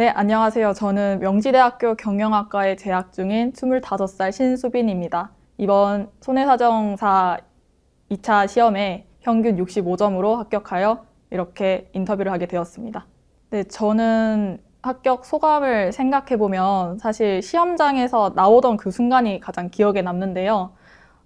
네, 안녕하세요. 저는 명지대학교 경영학과에 재학 중인 25살 신수빈입니다. 이번 손해사정사 2차 시험에 평균 65점으로 합격하여 이렇게 인터뷰를 하게 되었습니다. 네, 저는 합격 소감을 생각해보면 사실 시험장에서 나오던 그 순간이 가장 기억에 남는데요.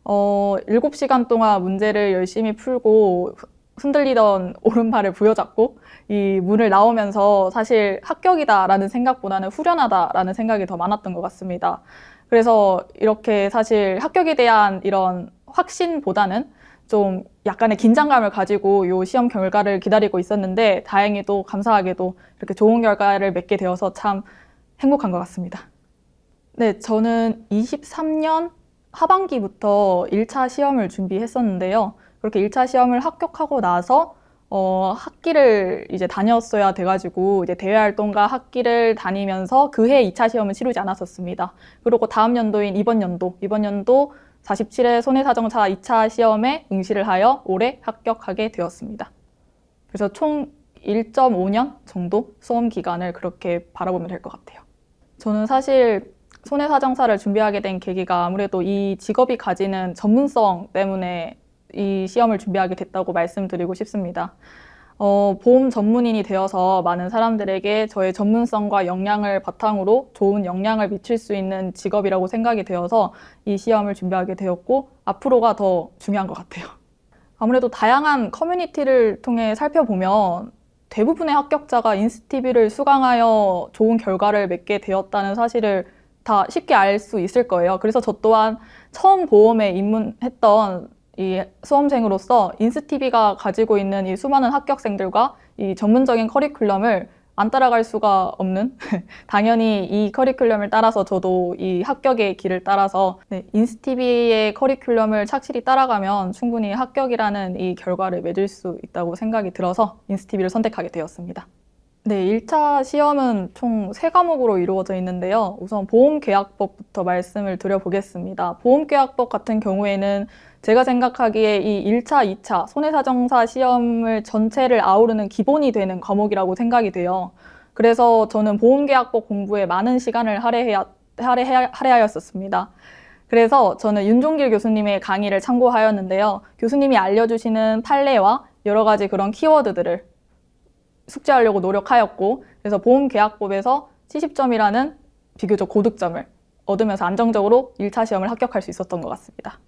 어, 7시간 동안 문제를 열심히 풀고 흔들리던 오른팔을 부여잡고 이 문을 나오면서 사실 합격이다라는 생각보다는 후련하다라는 생각이 더 많았던 것 같습니다. 그래서 이렇게 사실 합격에 대한 이런 확신보다는 좀 약간의 긴장감을 가지고 이 시험 결과를 기다리고 있었는데 다행히도 감사하게도 이렇게 좋은 결과를 맺게 되어서 참 행복한 것 같습니다. 네, 저는 23년 하반기부터 1차 시험을 준비했었는데요. 그렇게 1차 시험을 합격하고 나서 어, 학기를 이제 다녔어야 돼가지고 이제 대외 활동과 학기를 다니면서 그해 2차 시험은 치르지 않았었습니다. 그리고 다음 연도인 이번 연도, 이번 연도 47회 손해사정사 2차 시험에 응시를 하여 올해 합격하게 되었습니다. 그래서 총 1.5년 정도 수험 기간을 그렇게 바라보면 될 것 같아요. 저는 사실 손해사정사를 준비하게 된 계기가 아무래도 이 직업이 가지는 전문성 때문에 이 시험을 준비하게 됐다고 말씀드리고 싶습니다. 어, 보험 전문인이 되어서 많은 사람들에게 저의 전문성과 역량을 바탕으로 좋은 영향을 미칠 수 있는 직업이라고 생각이 되어서 이 시험을 준비하게 되었고 앞으로가 더 중요한 것 같아요. 아무래도 다양한 커뮤니티를 통해 살펴보면 대부분의 합격자가 인스티비를 수강하여 좋은 결과를 맺게 되었다는 사실을 다 쉽게 알 수 있을 거예요. 그래서 저 또한 처음 보험에 입문했던 이 수험생으로서 인스티비가 가지고 있는 이 수많은 합격생들과 이 전문적인 커리큘럼을 안 따라갈 수가 없는 당연히 이 커리큘럼을 따라서 저도 이 합격의 길을 따라서 네, 인스티비의 커리큘럼을 착실히 따라가면 충분히 합격이라는 이 결과를 맺을 수 있다고 생각이 들어서 인스티비를 선택하게 되었습니다. 네, 1차 시험은 총 세과목으로 이루어져 있는데요. 우선 보험계약법부터 말씀을 드려보겠습니다. 보험계약법 같은 경우에는 제가 생각하기에 이 1차, 2차 손해사정사 시험을 전체를 아우르는 기본이 되는 과목이라고 생각이 돼요. 그래서 저는 보험계약법 공부에 많은 시간을 할애해야, 할애 할애하였었습니다. 그래서 저는 윤종길 교수님의 강의를 참고하였는데요. 교수님이 알려주시는 판례와 여러 가지 그런 키워드들을 숙지하려고 노력하였고 그래서 보험계약법에서 70점이라는 비교적 고득점을 얻으면서 안정적으로 1차 시험을 합격할 수 있었던 것 같습니다.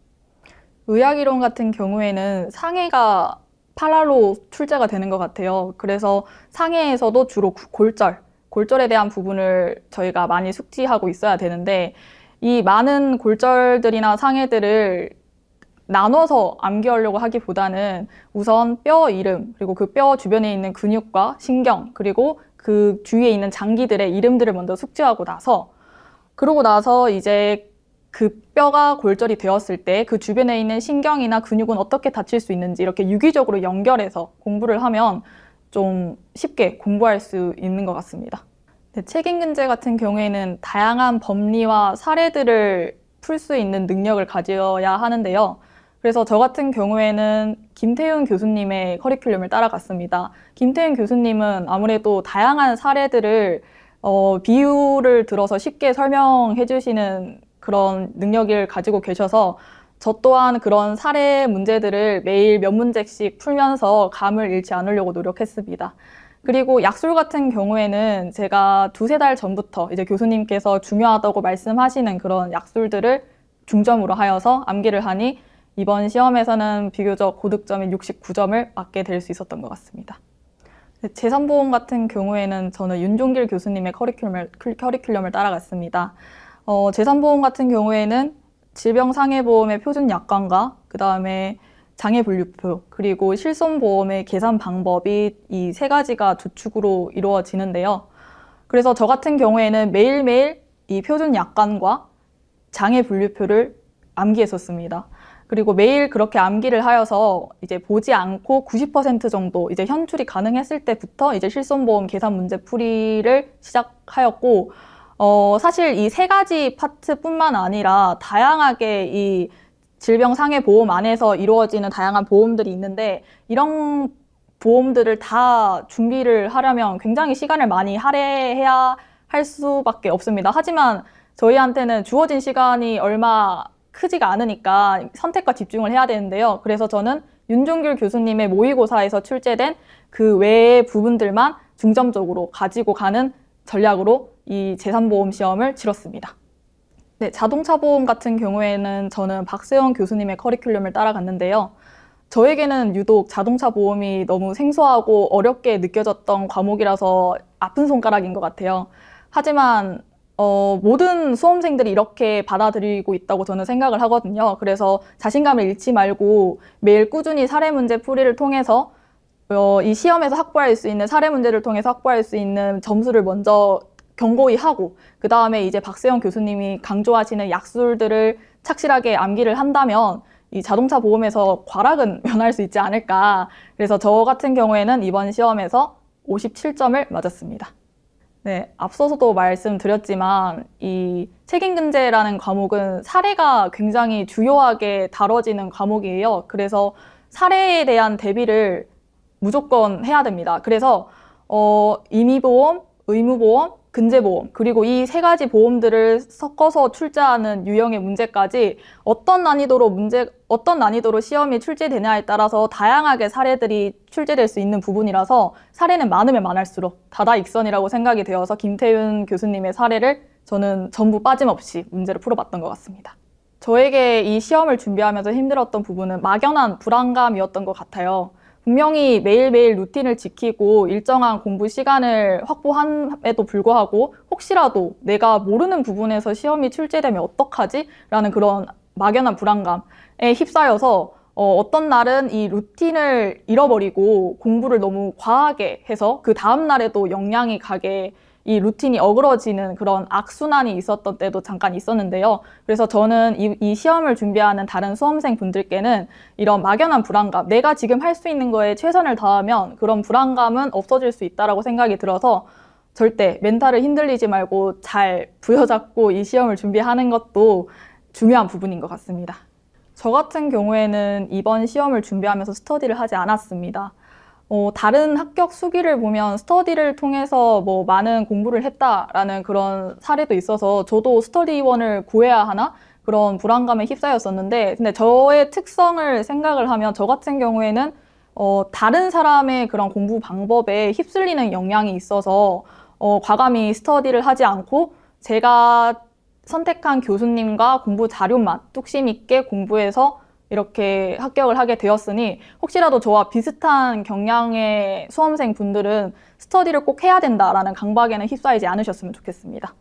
의학이론 같은 경우에는 상해가 8라로 출제가 되는 것 같아요. 그래서 상해에서도 주로 골절, 골절에 대한 부분을 저희가 많이 숙지하고 있어야 되는데 이 많은 골절들이나 상해들을 나눠서 암기하려고 하기보다는 우선 뼈 이름, 그리고 그 뼈 주변에 있는 근육과 신경, 그리고 그 주위에 있는 장기들의 이름들을 먼저 숙지하고 나서 그러고 나서 이제 그 뼈가 골절이 되었을 때 그 주변에 있는 신경이나 근육은 어떻게 다칠 수 있는지 이렇게 유기적으로 연결해서 공부를 하면 좀 쉽게 공부할 수 있는 것 같습니다. 네, 책임근제 같은 경우에는 다양한 법리와 사례들을 풀 수 있는 능력을 가져야 하는데요. 그래서 저 같은 경우에는 김태윤 교수님의 커리큘럼을 따라갔습니다. 김태윤 교수님은 아무래도 다양한 사례들을 어, 비유를 들어서 쉽게 설명해 주시는 그런 능력을 가지고 계셔서 저 또한 그런 사례 문제들을 매일 몇 문제씩 풀면서 감을 잃지 않으려고 노력했습니다. 그리고 약술 같은 경우에는 제가 두세 달 전부터 이제 교수님께서 중요하다고 말씀하시는 그런 약술들을 중점으로 하여서 암기를 하니 이번 시험에서는 비교적 고득점인 69점을 맞게 될 수 있었던 것 같습니다. 재산보험 같은 경우에는 저는 윤종길 교수님의 커리큘럼을, 커리큘럼을 따라갔습니다. 어, 재산보험 같은 경우에는 질병상해보험의 표준 약관과 그 다음에 장애분류표 그리고 실손보험의 계산 방법이 이 세 가지가 두 축으로 이루어지는데요. 그래서 저 같은 경우에는 매일매일 이 표준 약관과 장애분류표를 암기했었습니다. 그리고 매일 그렇게 암기를 하여서 이제 보지 않고 90% 정도 이제 현출이 가능했을 때부터 이제 실손보험 계산 문제 풀이를 시작하였고, 어, 사실 이 세 가지 파트뿐만 아니라 다양하게 이 질병상해 보험 안에서 이루어지는 다양한 보험들이 있는데, 이런 보험들을 다 준비를 하려면 굉장히 시간을 많이 할애해야 할 수밖에 없습니다. 하지만 저희한테는 주어진 시간이 얼마 크지가 않으니까 선택과 집중을 해야 되는데요. 그래서 저는 윤종길 교수님의 모의고사에서 출제된 그 외의 부분들만 중점적으로 가지고 가는 전략으로 이 재산보험 시험을 치렀습니다. 네, 자동차 보험 같은 경우에는 저는 박세영 교수님의 커리큘럼을 따라갔는데요. 저에게는 유독 자동차 보험이 너무 생소하고 어렵게 느껴졌던 과목이라서 아픈 손가락인 것 같아요. 하지만 어, 모든 수험생들이 이렇게 받아들이고 있다고 저는 생각을 하거든요. 그래서 자신감을 잃지 말고 매일 꾸준히 사례 문제 풀이를 통해서 어, 이 시험에서 확보할 수 있는 사례 문제를 통해서 확보할 수 있는 점수를 먼저 경고히 하고 그 다음에 이제 박세영 교수님이 강조하시는 약술들을 착실하게 암기를 한다면 이 자동차 보험에서 과락은 면할 수 있지 않을까. 그래서 저 같은 경우에는 이번 시험에서 57점을 맞았습니다. 네, 앞서서도 말씀드렸지만 이 책임근제라는 과목은 사례가 굉장히 주요하게 다뤄지는 과목이에요. 그래서 사례에 대한 대비를 무조건 해야 됩니다. 그래서 어, 임의보험, 의무보험, 근제보험 그리고 이 세 가지 보험들을 섞어서 출제하는 유형의 문제까지 어떤 난이도로 문제 어떤 난이도로 시험이 출제되냐에 따라서 다양하게 사례들이 출제될 수 있는 부분이라서 사례는 많으면 많을수록 다다익선이라고 생각이 되어서 김태윤 교수님의 사례를 저는 전부 빠짐없이 문제를 풀어봤던 것 같습니다. 저에게 이 시험을 준비하면서 힘들었던 부분은 막연한 불안감이었던 것 같아요. 분명히 매일매일 루틴을 지키고 일정한 공부 시간을 확보함에도 불구하고 혹시라도 내가 모르는 부분에서 시험이 출제되면 어떡하지? 라는 그런 막연한 불안감에 휩싸여서 어, 어떤 날은 이 루틴을 잃어버리고 공부를 너무 과하게 해서 그 다음날에도 영향이 가게 이 루틴이 어그러지는 그런 악순환이 있었던 때도 잠깐 있었는데요. 그래서 저는 이, 이 시험을 준비하는 다른 수험생 분들께는 이런 막연한 불안감, 내가 지금 할 수 있는 거에 최선을 다하면 그런 불안감은 없어질 수 있다라고 생각이 들어서 절대 멘탈을 흔들리지 말고 잘 부여잡고 이 시험을 준비하는 것도 중요한 부분인 것 같습니다. 저 같은 경우에는 이번 시험을 준비하면서 스터디를 하지 않았습니다. 어, 다른 합격 수기를 보면 스터디를 통해서 뭐 많은 공부를 했다라는 그런 사례도 있어서 저도 스터디원을 구해야 하나 그런 불안감에 휩싸였었는데 근데 저의 특성을 생각을 하면 저 같은 경우에는 어, 다른 사람의 그런 공부 방법에 휩쓸리는 영향이 있어서 어, 과감히 스터디를 하지 않고 제가 선택한 교수님과 공부 자료만 뚝심 있게 공부해서 이렇게 합격을 하게 되었으니 혹시라도 저와 비슷한 경향의 수험생 분들은 스터디를 꼭 해야 된다라는 강박에는 휩싸이지 않으셨으면 좋겠습니다.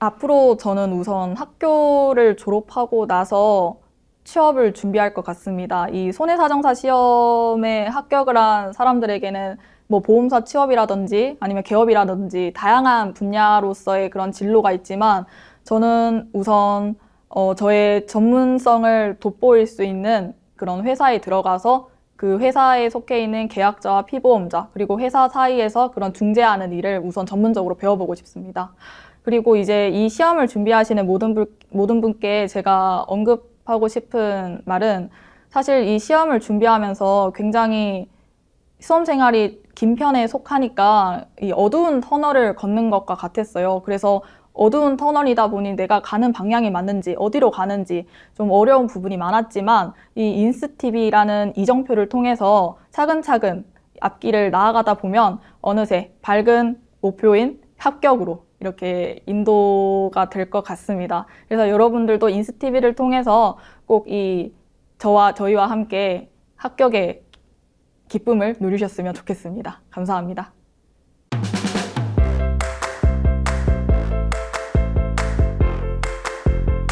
앞으로 저는 우선 학교를 졸업하고 나서 취업을 준비할 것 같습니다. 이 손해사정사 시험에 합격을 한 사람들에게는 뭐 보험사 취업이라든지 아니면 개업이라든지 다양한 분야로서의 그런 진로가 있지만 저는 우선 어, 저의 전문성을 돋보일 수 있는 그런 회사에 들어가서 그 회사에 속해 있는 계약자와 피보험자 그리고 회사 사이에서 그런 중재하는 일을 우선 전문적으로 배워보고 싶습니다. 그리고 이제 이 시험을 준비하시는 모든, 분, 모든 분께 제가 언급하고 싶은 말은 사실 이 시험을 준비하면서 굉장히 수험 생활이 긴 편에 속하니까 이 어두운 터널을 걷는 것과 같았어요. 그래서 어두운 터널이다 보니 내가 가는 방향이 맞는지 어디로 가는지 좀 어려운 부분이 많았지만 이 인스티비라는 이정표를 통해서 차근차근 앞길을 나아가다 보면 어느새 밝은 목표인 합격으로 이렇게 인도가 될 것 같습니다. 그래서 여러분들도 인스티비를 통해서 꼭 이 저와 저희와 함께 합격의 기쁨을 누리셨으면 좋겠습니다. 감사합니다.